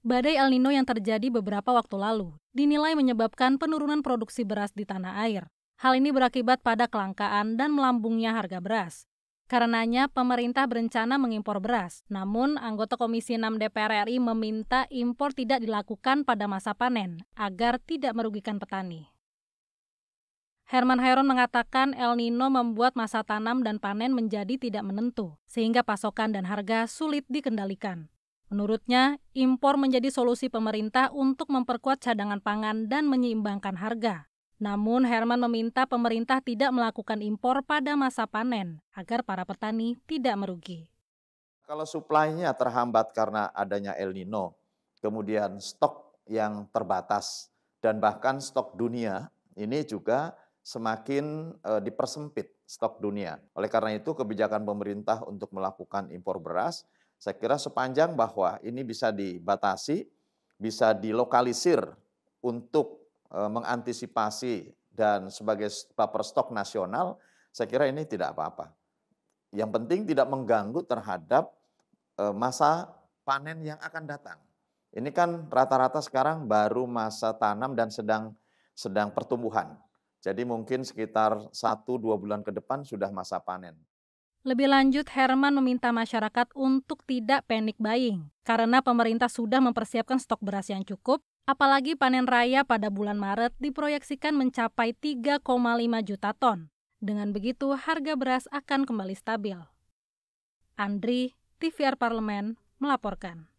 Badai El Nino yang terjadi beberapa waktu lalu dinilai menyebabkan penurunan produksi beras di tanah air. Hal ini berakibat pada kelangkaan dan melambungnya harga beras. Karenanya, pemerintah berencana mengimpor beras. Namun, anggota Komisi 6 DPR RI meminta impor tidak dilakukan pada masa panen agar tidak merugikan petani. Herman Hairon mengatakan El Nino membuat masa tanam dan panen menjadi tidak menentu, sehingga pasokan dan harga sulit dikendalikan. Menurutnya, impor menjadi solusi pemerintah untuk memperkuat cadangan pangan dan menyeimbangkan harga. Namun, Herman meminta pemerintah tidak melakukan impor pada masa panen agar para petani tidak merugi. Kalau suplainya terhambat karena adanya El Nino, kemudian stok yang terbatas, dan bahkan stok dunia ini juga semakin e, dipersempit stok dunia. Oleh karena itu, kebijakan pemerintah untuk melakukan impor beras saya kira sepanjang bahwa ini bisa dibatasi, bisa dilokalisir untuk eh, mengantisipasi dan sebagai buffer stok nasional, saya kira ini tidak apa-apa. Yang penting tidak mengganggu terhadap eh, masa panen yang akan datang. Ini kan rata-rata sekarang baru masa tanam dan sedang sedang pertumbuhan. Jadi mungkin sekitar 1-2 bulan ke depan sudah masa panen. Lebih lanjut, Herman meminta masyarakat untuk tidak panik buying karena pemerintah sudah mempersiapkan stok beras yang cukup, apalagi panen raya pada bulan Maret diproyeksikan mencapai 3,5 juta ton. Dengan begitu, harga beras akan kembali stabil. Andri, TVR Parlemen, melaporkan.